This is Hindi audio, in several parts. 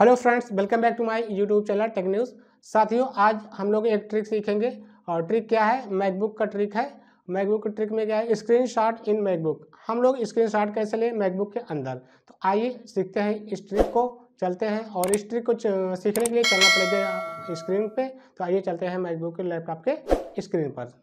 hello friends welcome back to my YouTube channel tech news साथियों आज हम लोग एक ट्रिक सीखेंगे और ट्रिक क्या है मैकबुक का ट्रिक है मैकबुक का ट्रिक में क्या है स्क्रीनशॉट इन मैकबुक हम लोग स्क्रीनशॉट कैसे लें मैकबुक के अंदर तो आइए सीखते हैं इस ट्रिक को चलते हैं और इस ट्रिक को सीखने के लिए चलना पड़ेगा स्क्रीन पर तो आइए चलते हैं मैकबुक के लैपटॉप के स्क्रीन पर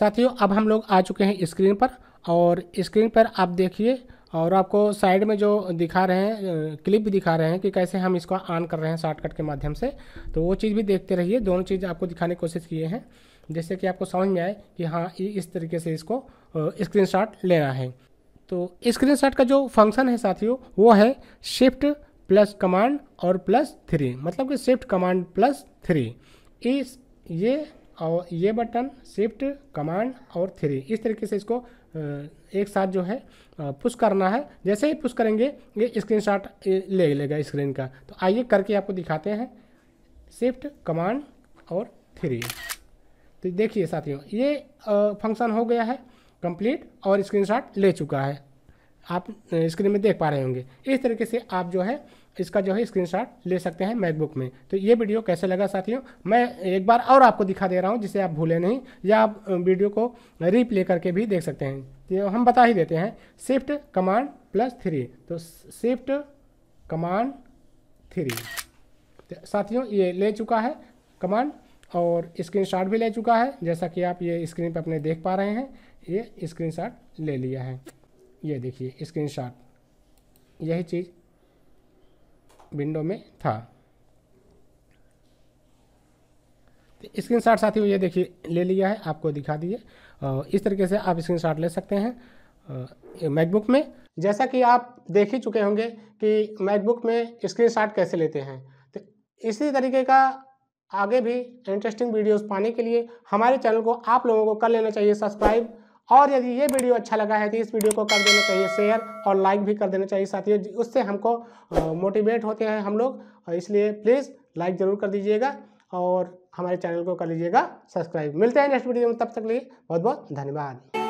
साथियों अब हम लोग आ चुके हैं स्क्रीन पर और स्क्रीन पर आप देखिए और आपको साइड में जो दिखा रहे हैं क्लिप भी दिखा रहे हैं कि कैसे हम इसको ऑन कर रहे हैं शॉर्टकट के माध्यम से तो वो चीज़ भी देखते रहिए दोनों चीज़ आपको दिखाने की कोशिश किए हैं जैसे कि आपको समझ में आए कि हाँ इस तरीके से इसको शॉट लेना है तो शॉट का जो फंक्शन है साथियों वो है शिफ्ट प्लस कमांड और प्लस थ्री मतलब कि शिफ्ट कमांड प्लस थ्री इस ये और ये बटन शिफ्ट कमांड और थ्री इस तरीके से इसको एक साथ जो है पुश करना है जैसे ही पुश करेंगे ये स्क्रीनशॉट ले लेगा स्क्रीन का तो आइए करके आपको दिखाते हैं शिफ्ट कमांड और थ्री तो देखिए साथियों ये फंक्शन हो गया है कंप्लीट और स्क्रीनशॉट ले चुका है आप स्क्रीन में देख पा रहे होंगे इस तरीके से आप जो है इसका जो है स्क्रीनशॉट ले सकते हैं मैकबुक में तो ये वीडियो कैसे लगा साथियों मैं एक बार और आपको दिखा दे रहा हूँ जिसे आप भूले नहीं या आप वीडियो को रीप्ले करके भी देख सकते हैं तो हम बता ही देते हैं शिफ्ट कमांड प्लस थ्री तो शिफ्ट कमांड थ्री तो साथियों ये ले चुका है कमांड और स्क्रीन भी ले चुका है जैसा कि आप ये स्क्रीन पर अपने देख पा रहे हैं ये स्क्रीन ले लिया है ये देखिए स्क्रीन यही चीज़ विंडो में था स्क्रीन शॉट साथियों ये देखिए ले लिया है आपको दिखा दिए इस तरीके से आप स्क्रीन शॉट ले सकते हैं मैकबुक में जैसा कि आप देख ही चुके होंगे कि मैकबुक में स्क्रीन शॉट कैसे लेते हैं तो इसी तरीके का आगे भी इंटरेस्टिंग वीडियोस पाने के लिए हमारे चैनल को आप लोगों को कर लेना चाहिए सब्सक्राइब और यदि ये वीडियो अच्छा लगा है तो इस वीडियो को कर देना चाहिए शेयर और लाइक भी कर देना चाहिए साथियों उससे हमको मोटिवेट होते हैं हम लोग इसलिए प्लीज़ लाइक ज़रूर कर दीजिएगा और हमारे चैनल को कर लीजिएगा सब्सक्राइब मिलते हैं नेक्स्ट वीडियो में तब तक लिए बहुत बहुत धन्यवाद